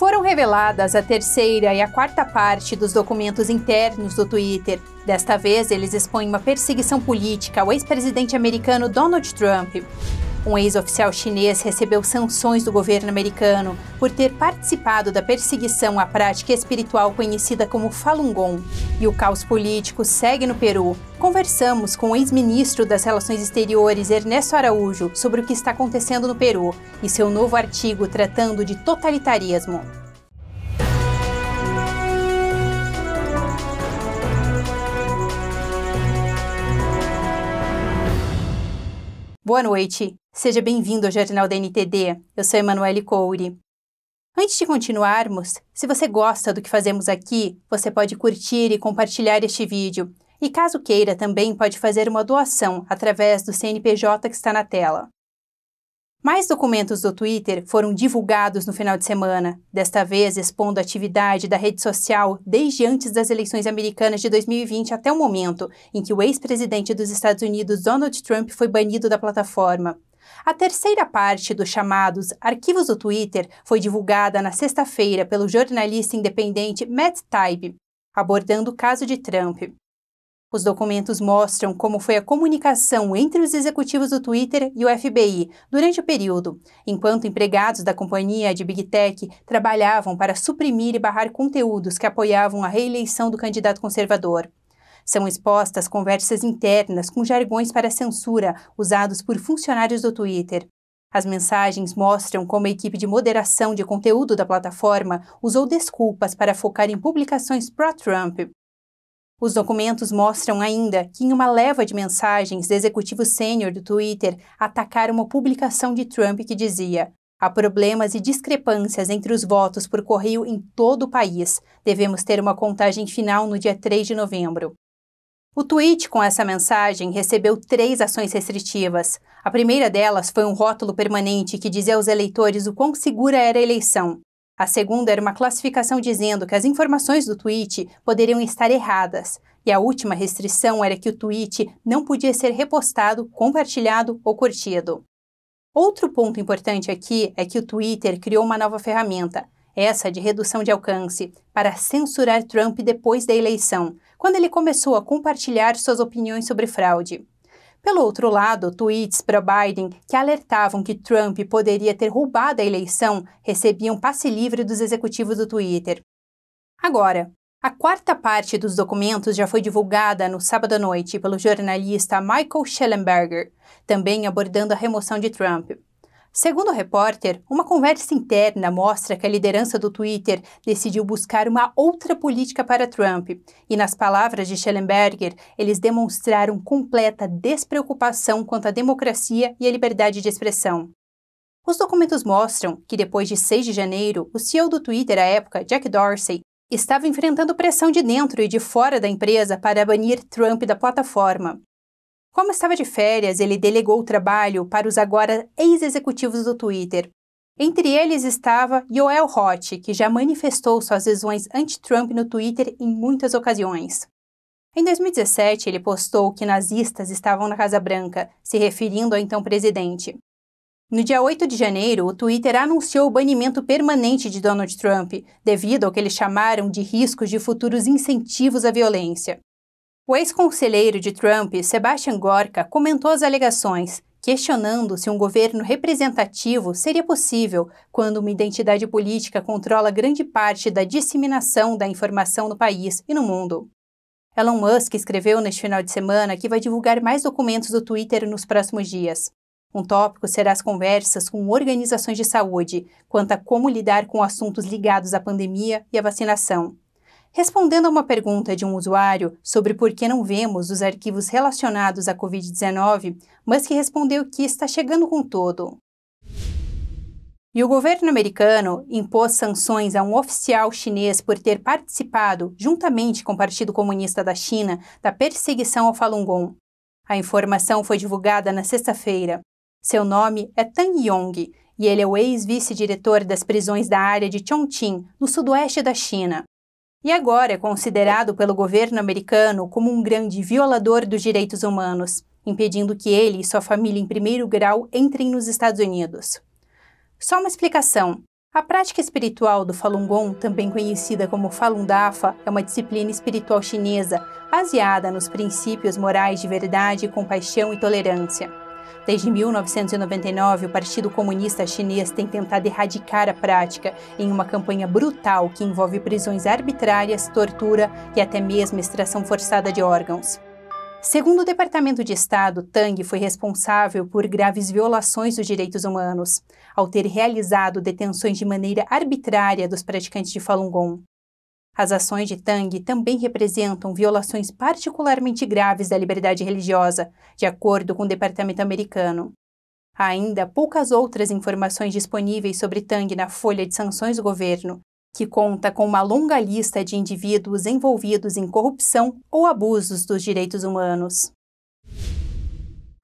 foram reveladas a terceira e a quarta parte dos documentos internos do Twitter. Desta vez, eles expõem uma perseguição política ao ex-presidente americano Donald Trump. Um ex-oficial chinês recebeu sanções do governo americano por ter participado da perseguição à prática espiritual conhecida como Falun Gong. E o caos político segue no Peru. Conversamos com o ex-ministro das Relações Exteriores, Ernesto Araújo, sobre o que está acontecendo no Peru e seu novo artigo tratando de totalitarismo. Boa noite. Seja bem-vindo ao Jornal da NTD. Eu sou Emanuele Couri. Antes de continuarmos, se você gosta do que fazemos aqui, você pode curtir e compartilhar este vídeo. E caso queira, também pode fazer uma doação através do CNPJ que está na tela. Mais documentos do Twitter foram divulgados no final de semana, desta vez expondo a atividade da rede social desde antes das eleições americanas de 2020 até o momento em que o ex-presidente dos Estados Unidos Donald Trump foi banido da plataforma. A terceira parte dos chamados Arquivos do Twitter foi divulgada na sexta-feira pelo jornalista independente Matt Taibbi, abordando o caso de Trump. Os documentos mostram como foi a comunicação entre os executivos do Twitter e o FBI durante o período, enquanto empregados da companhia de Big Tech trabalhavam para suprimir e barrar conteúdos que apoiavam a reeleição do candidato conservador. São expostas conversas internas com jargões para censura usados por funcionários do Twitter. As mensagens mostram como a equipe de moderação de conteúdo da plataforma usou desculpas para focar em publicações pró-Trump. Os documentos mostram ainda que, em uma leva de mensagens, o executivo sênior do Twitter atacaram uma publicação de Trump que dizia: Há problemas e discrepâncias entre os votos por correio em todo o país. Devemos ter uma contagem final no dia 3 de novembro. O tweet com essa mensagem recebeu três ações restritivas. A primeira delas foi um rótulo permanente que dizia aos eleitores o quão segura era a eleição. A segunda era uma classificação dizendo que as informações do tweet poderiam estar erradas. E a última restrição era que o tweet não podia ser repostado, compartilhado ou curtido. Outro ponto importante aqui é que o Twitter criou uma nova ferramenta, essa de redução de alcance, para censurar Trump depois da eleição, quando ele começou a compartilhar suas opiniões sobre fraude. Pelo outro lado, tweets para Biden que alertavam que Trump poderia ter roubado a eleição recebiam passe livre dos executivos do Twitter. Agora, a quarta parte dos documentos já foi divulgada no sábado à noite pelo jornalista Michael Schellenberger, também abordando a remoção de Trump. Segundo o repórter, uma conversa interna mostra que a liderança do Twitter decidiu buscar uma outra política para Trump. E nas palavras de Schellenberger, eles demonstraram completa despreocupação quanto à democracia e à liberdade de expressão. Os documentos mostram que depois de 6 de janeiro, o CEO do Twitter à época, Jack Dorsey, estava enfrentando pressão de dentro e de fora da empresa para banir Trump da plataforma. Como estava de férias, ele delegou o trabalho para os agora ex-executivos do Twitter. Entre eles estava Yoel Roth, que já manifestou suas visões anti-Trump no Twitter em muitas ocasiões. Em 2017, ele postou que nazistas estavam na Casa Branca, se referindo ao então presidente. No dia 8 de janeiro, o Twitter anunciou o banimento permanente de Donald Trump, devido ao que eles chamaram de riscos de futuros incentivos à violência. O ex-conselheiro de Trump, Sebastian Gorka, comentou as alegações, questionando se um governo representativo seria possível quando uma identidade política controla grande parte da disseminação da informação no país e no mundo. Elon Musk escreveu neste final de semana que vai divulgar mais documentos do Twitter nos próximos dias. Um tópico será as conversas com organizações de saúde quanto a como lidar com assuntos ligados à pandemia e à vacinação. Respondendo a uma pergunta de um usuário sobre por que não vemos os arquivos relacionados à Covid-19, Musk respondeu que está chegando com todo. E o governo americano impôs sanções a um oficial chinês por ter participado, juntamente com o Partido Comunista da China, da perseguição ao Falun Gong. A informação foi divulgada na sexta-feira. Seu nome é Tang Yong e ele é o ex-vice-diretor das prisões da área de Chongqing, no sudoeste da China e agora é considerado pelo governo americano como um grande violador dos direitos humanos, impedindo que ele e sua família em primeiro grau entrem nos Estados Unidos. Só uma explicação. A prática espiritual do Falun Gong, também conhecida como Falun Dafa, é uma disciplina espiritual chinesa baseada nos princípios morais de verdade, compaixão e tolerância. Desde 1999, o Partido Comunista Chinês tem tentado erradicar a prática em uma campanha brutal que envolve prisões arbitrárias, tortura e até mesmo extração forçada de órgãos. Segundo o Departamento de Estado, Tang foi responsável por graves violações dos direitos humanos, ao ter realizado detenções de maneira arbitrária dos praticantes de Falun Gong. As ações de Tang também representam violações particularmente graves da liberdade religiosa, de acordo com o Departamento americano. Há ainda poucas outras informações disponíveis sobre Tang na folha de sanções do governo, que conta com uma longa lista de indivíduos envolvidos em corrupção ou abusos dos direitos humanos.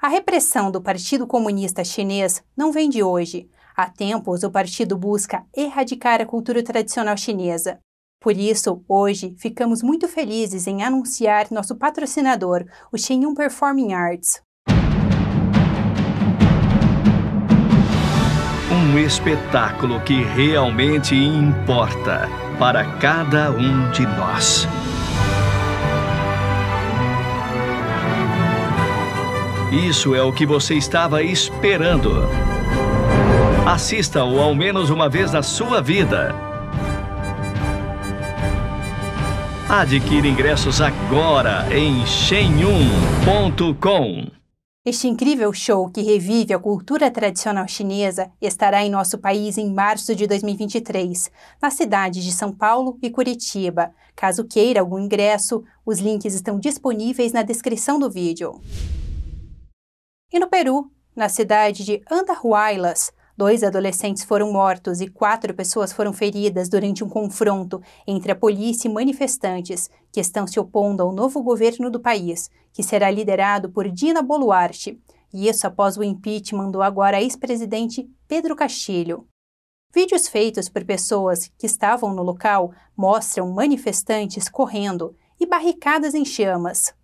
A repressão do Partido Comunista Chinês não vem de hoje. Há tempos, o partido busca erradicar a cultura tradicional chinesa. Por isso, hoje, ficamos muito felizes em anunciar nosso patrocinador, o Xinhun Performing Arts. Um espetáculo que realmente importa para cada um de nós. Isso é o que você estava esperando. Assista-o ao menos uma vez na sua vida. Adquira ingressos agora em shenyun.com. Este incrível show que revive a cultura tradicional chinesa estará em nosso país em março de 2023, nas cidades de São Paulo e Curitiba. Caso queira algum ingresso, os links estão disponíveis na descrição do vídeo. E no Peru, na cidade de Andahuaylas, Dois adolescentes foram mortos e quatro pessoas foram feridas durante um confronto entre a polícia e manifestantes que estão se opondo ao novo governo do país, que será liderado por Dina Boluarte. E isso após o impeachment do agora ex-presidente Pedro Castilho. Vídeos feitos por pessoas que estavam no local mostram manifestantes correndo e barricadas em chamas.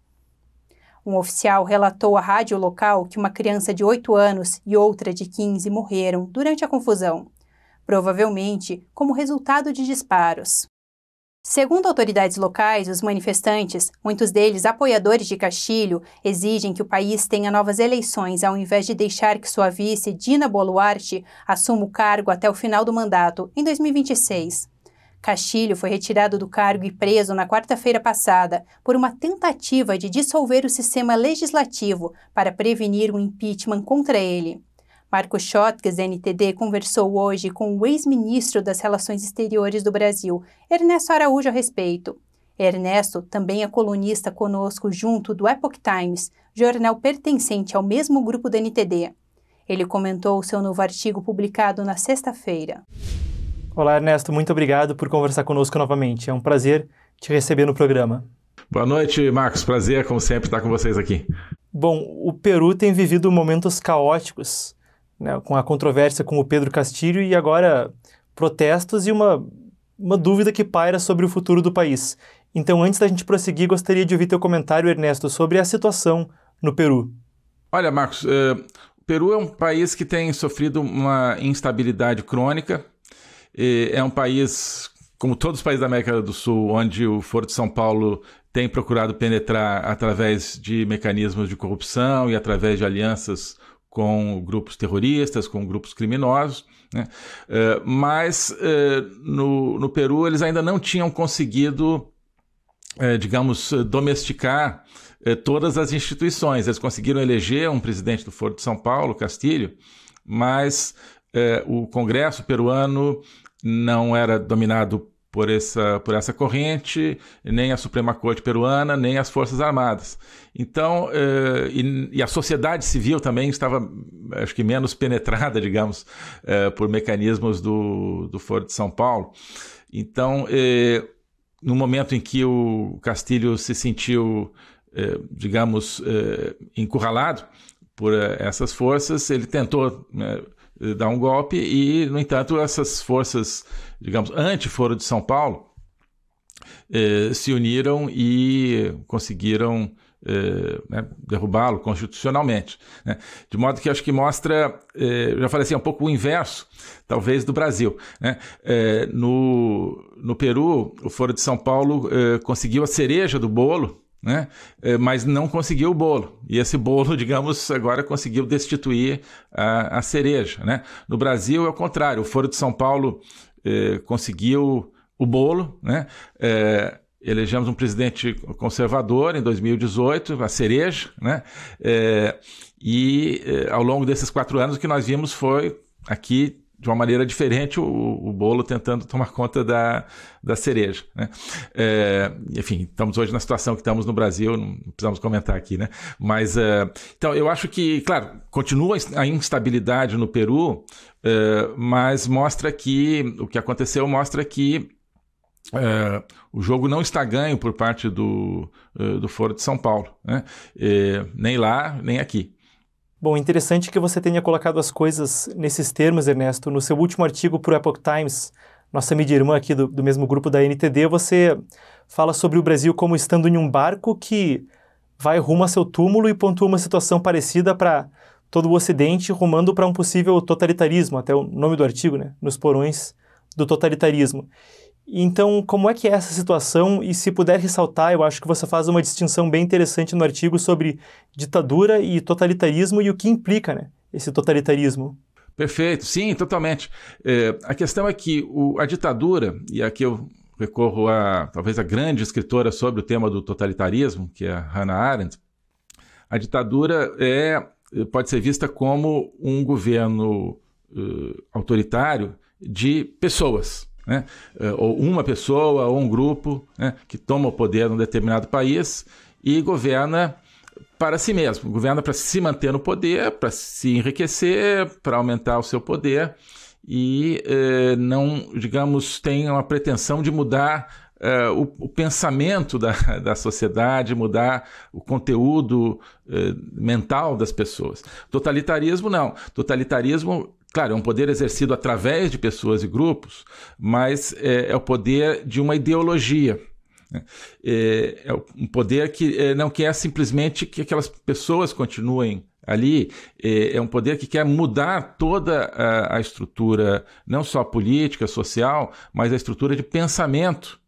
Um oficial relatou à rádio local que uma criança de 8 anos e outra de 15 morreram durante a confusão, provavelmente como resultado de disparos. Segundo autoridades locais, os manifestantes, muitos deles apoiadores de Castilho, exigem que o país tenha novas eleições ao invés de deixar que sua vice, Dina Boluarte, assuma o cargo até o final do mandato, em 2026. Castilho foi retirado do cargo e preso na quarta-feira passada por uma tentativa de dissolver o sistema legislativo para prevenir um impeachment contra ele. Marco Schottges, NTD, conversou hoje com o ex-ministro das Relações Exteriores do Brasil, Ernesto Araújo, a respeito. Ernesto também é colunista conosco junto do Epoch Times, jornal pertencente ao mesmo grupo do NTD. Ele comentou seu novo artigo publicado na sexta-feira. Olá, Ernesto, muito obrigado por conversar conosco novamente. É um prazer te receber no programa. Boa noite, Marcos. Prazer, como sempre, estar com vocês aqui. Bom, o Peru tem vivido momentos caóticos, né, com a controvérsia com o Pedro Castilho e agora protestos e uma, uma dúvida que paira sobre o futuro do país. Então, antes da gente prosseguir, gostaria de ouvir teu comentário, Ernesto, sobre a situação no Peru. Olha, Marcos, uh, o Peru é um país que tem sofrido uma instabilidade crônica é um país, como todos os países da América do Sul, onde o Foro de São Paulo tem procurado penetrar através de mecanismos de corrupção e através de alianças com grupos terroristas, com grupos criminosos, né? Eh, mas eh, no, no, Peru eles ainda não tinham conseguido, eh, digamos, domesticar todas as instituições. Eles conseguiram eleger um presidente do Foro de São Paulo, Castilho, mas é, o Congresso peruano não era dominado por essa, por essa corrente, nem a Suprema Corte peruana, nem as Forças Armadas. Então, é, e, e, a sociedade civil também estava, acho que, menos penetrada, digamos, é, por mecanismos do, do Foro de São Paulo. Então, no momento em que o Castilho se sentiu, digamos, encurralado por essas forças, ele tentou né, eh, dar um golpe e, no entanto, essas forças, digamos, anti-foro de São Paulo eh, se uniram e conseguiram eh, né, derrubá-lo constitucionalmente. Né? De modo que acho que mostra, eh, já falei assim, um pouco o inverso, talvez, do Brasil. Né? Eh, no, no Peru, o Foro de São Paulo eh, conseguiu a cereja do bolo, né? Eh, mas não conseguiu o bolo. E esse bolo, digamos, agora conseguiu destituir a, a cereja. Né? No Brasil é o contrário, o Foro de São Paulo eh, conseguiu o bolo, né? Eh, elegemos um presidente conservador em 2018, a cereja, né? Eh, e eh, ao longo desses quatro anos o que nós vimos foi aqui de uma maneira diferente o, o, bolo tentando tomar conta da, da cereja. Né? É, enfim, estamos hoje na situação que estamos no Brasil, não precisamos comentar aqui, né? Mas é, então eu acho que, claro, continua a instabilidade no Peru, é, mas mostra que o que aconteceu mostra que é, o jogo não está ganho por parte do, é, do Foro de São Paulo, né? é, nem lá, nem aqui. Bom, interessante que você tenha colocado as coisas nesses termos, Ernesto. No seu último artigo para o Epoch Times, nossa mídia irmã aqui do, do mesmo grupo da NTD, você fala sobre o Brasil como estando em um barco que vai rumo a seu túmulo e pontua uma situação parecida para todo o Ocidente, rumando para um possível totalitarismo, até o nome do artigo, né? Nos porões do totalitarismo. Então, como é que é essa situação? E se puder ressaltar, eu acho que você faz uma distinção bem interessante no artigo sobre ditadura e totalitarismo e o que implica né, esse totalitarismo. Perfeito, sim, totalmente. É, a questão é que o, a ditadura, e aqui eu recorro a talvez a grande escritora sobre o tema do totalitarismo, que é a Hannah Arendt, a ditadura é, pode ser vista como um governo uh, autoritário de pessoas né? Eh, ou uma pessoa ou um grupo né? que toma o poder num determinado país e governa para si mesmo, governa para se manter no poder, para se enriquecer, para aumentar o seu poder e eh, não, digamos, tem uma pretensão de mudar eh, o, o, pensamento da, da sociedade, mudar o conteúdo eh, mental das pessoas. Totalitarismo, não. Totalitarismo Claro, é um poder exercido através de pessoas e grupos, mas é, é o poder de uma ideologia. Né? É, é um poder que é, não quer é simplesmente que aquelas pessoas continuem ali é, é, um poder que quer mudar toda a, a, estrutura, não só política, social, mas a estrutura de pensamento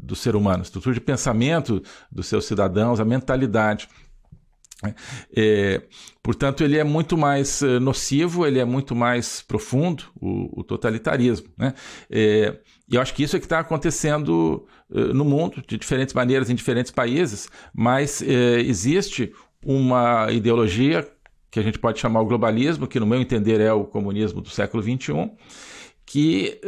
do ser humano, a estrutura de pensamento dos seus cidadãos, a mentalidade. Né? É, portanto, ele é muito mais eh, nocivo, ele é muito mais profundo, o, o totalitarismo. Né? É, e eu acho que isso é que está acontecendo eh, no mundo, de diferentes maneiras, em diferentes países, mas eh, existe uma ideologia que a gente pode chamar o globalismo, que no meu entender é o comunismo do século XXI, que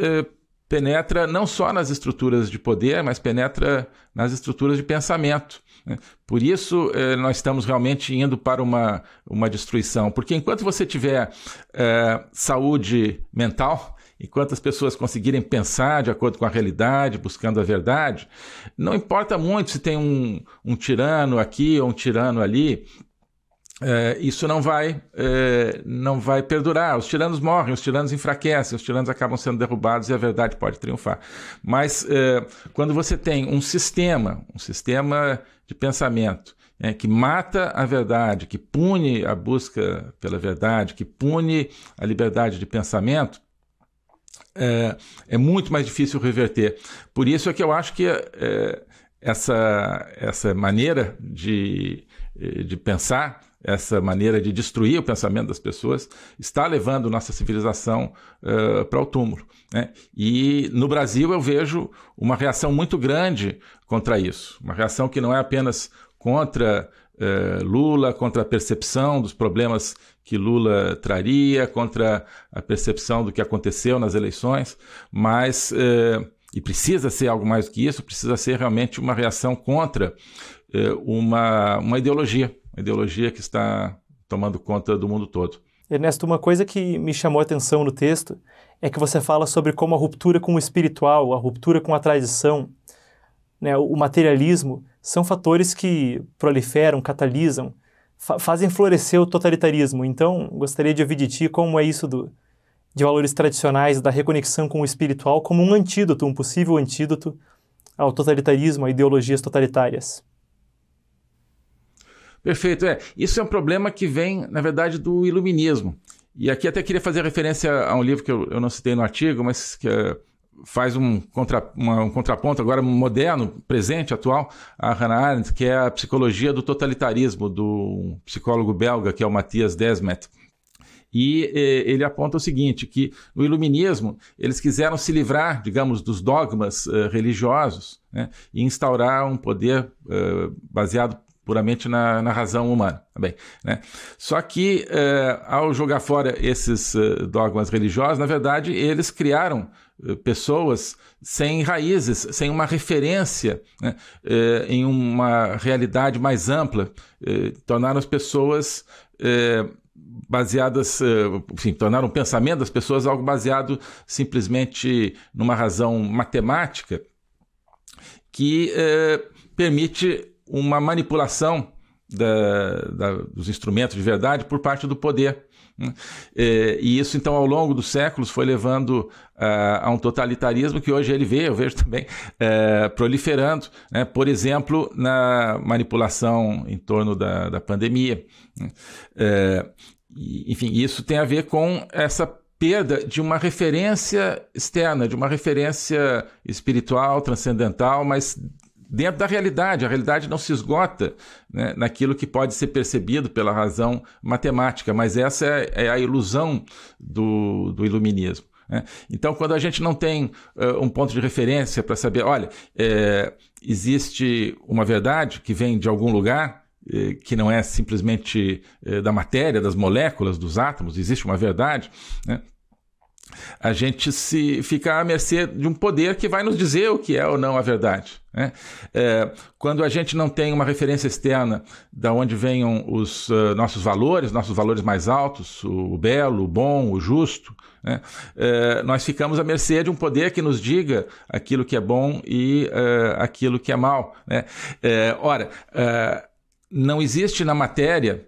penetra não só nas estruturas de poder, mas penetra nas estruturas de pensamento. Né? Por isso, eh, nós estamos realmente indo para uma, uma destruição, porque enquanto você tiver é, saúde mental, enquanto as pessoas conseguirem pensar de acordo com a realidade, buscando a verdade, não importa muito se tem um, um tirano aqui ou um tirano ali, Uh, isso não vai, uh, não vai perdurar. Os tiranos morrem, os tiranos enfraquecem, os tiranos acabam sendo derrubados e a verdade pode triunfar. Mas uh, quando você tem um sistema, um sistema de pensamento é, que mata a verdade, que pune a busca pela verdade, que pune a liberdade de pensamento, é, é muito mais difícil reverter. Por isso é que eu acho que é, essa, essa maneira de, de pensar essa maneira de destruir o pensamento das pessoas, está levando nossa civilização uh, para o túmulo. Né? E no Brasil eu vejo uma reação muito grande contra isso, uma reação que não é apenas contra uh, Lula, contra a percepção dos problemas que Lula traria, contra a percepção do que aconteceu nas eleições, mas uh, e precisa ser algo mais do que isso, precisa ser realmente uma reação contra uma, uma ideologia uma ideologia que está tomando conta do mundo todo. Ernesto, uma coisa que me chamou a atenção no texto é que você fala sobre como a ruptura com o espiritual, a ruptura com a tradição, né, o materialismo, são fatores que proliferam, catalisam, fa fazem florescer o totalitarismo. Então, gostaria de ouvir de ti como é isso do, de valores tradicionais, da reconexão com o espiritual como um antídoto, um possível antídoto ao totalitarismo, a ideologias totalitárias. Perfeito, é. Isso é um problema que vem, na verdade, do iluminismo. E aqui até queria fazer referência a um livro que eu, eu não citei no artigo, mas que eh, faz um, contra, uma, um, contraponto agora moderno, presente, atual, a Hannah Arendt, que é a psicologia do totalitarismo, do psicólogo belga, que é o Matthias Desmet. E eh, ele aponta o seguinte, que no iluminismo eles quiseram se livrar, digamos, dos dogmas eh, religiosos né, e instaurar um poder eh, baseado puramente na, na razão humana. Tá bem, né? Só que, eh, ao jogar fora esses eh, dogmas religiosos, na verdade, eles criaram eh, pessoas sem raízes, sem uma referência né? em uma realidade mais ampla. tornaram as pessoas baseadas, enfim, tornaram o pensamento das pessoas algo baseado simplesmente numa razão matemática que eh, permite uma manipulação da, da, dos instrumentos de verdade por parte do poder. Né? É, e isso, então, ao longo dos séculos foi levando uh, a um totalitarismo que hoje ele vê, eu vejo também, uh, proliferando, né? por exemplo, na manipulação em torno da, da pandemia. Uh, enfim, isso tem a ver com essa perda de uma referência externa, de uma referência espiritual, transcendental, mas dentro da realidade. A realidade não se esgota né, naquilo que pode ser percebido pela razão matemática, mas essa é, é a ilusão do, do iluminismo. Né? Então, quando a gente não tem uh, um ponto de referência para saber, olha, é, existe uma verdade que vem de algum lugar, eh, que não é simplesmente da matéria, das moléculas, dos átomos, existe uma verdade, né? a gente se fica à mercê de um poder que vai nos dizer o que é ou não a verdade. Né? É, quando a gente não tem uma referência externa da onde venham os uh, nossos valores, nossos valores mais altos, o, belo, o bom, o justo, né? é, nós ficamos à mercê de um poder que nos diga aquilo que é bom e uh, aquilo que é mal. Né? É, ora, uh, não existe na matéria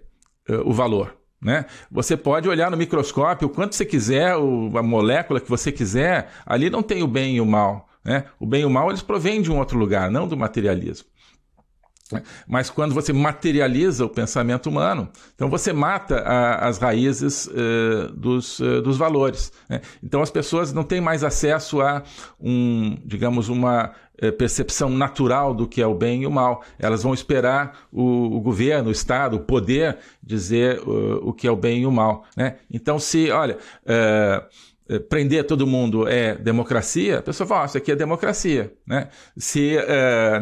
o valor né? Você pode olhar no microscópio o quanto você quiser, o, a molécula que você quiser, ali não tem o bem e o mal. Né? O bem e o mal eles provêm de um outro lugar, não do materialismo. Mas quando você materializa o pensamento humano, então você mata a, as raízes uh, dos, uh, dos valores. Né? Então as pessoas não têm mais acesso a um, digamos, uma eh, percepção natural do que é o bem e o mal. Elas vão esperar o, o governo, o Estado, o poder dizer o, eh, o que é o bem e o mal. Né? Então, se, olha, eh, prender todo mundo é democracia, a pessoa fala, ah, isso aqui é democracia. Né? Se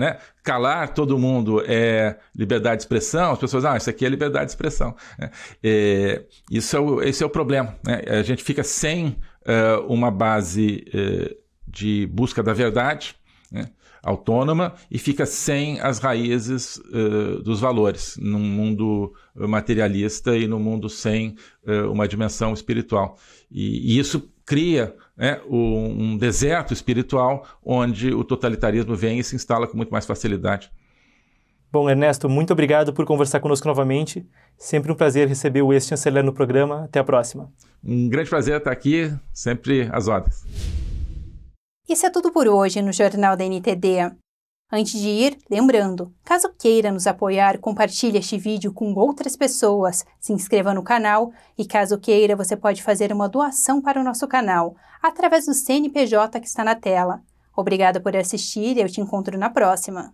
né, calar todo mundo é liberdade de expressão, as pessoas, ah, isso aqui é liberdade de expressão. Né? isso é o, esse é o problema. Né? A gente fica sem uma base de busca da verdade, né? autônoma e fica sem as raízes uh, dos valores num mundo materialista e no mundo sem uh, uma dimensão espiritual. E, e isso cria né, um deserto espiritual onde o totalitarismo vem e se instala com muito mais facilidade. Bom, Ernesto, muito obrigado por conversar conosco novamente. Sempre um prazer receber o ex-chanceler no programa. Até a próxima. Um grande prazer estar aqui, sempre às ordens. Isso é tudo por hoje no Jornal da NTD. Antes de ir, lembrando, caso queira nos apoiar, compartilhe este vídeo com outras pessoas, se inscreva no canal e caso queira, você pode fazer uma doação para o nosso canal, através do CNPJ que está na tela. Obrigada por assistir e eu te encontro na próxima.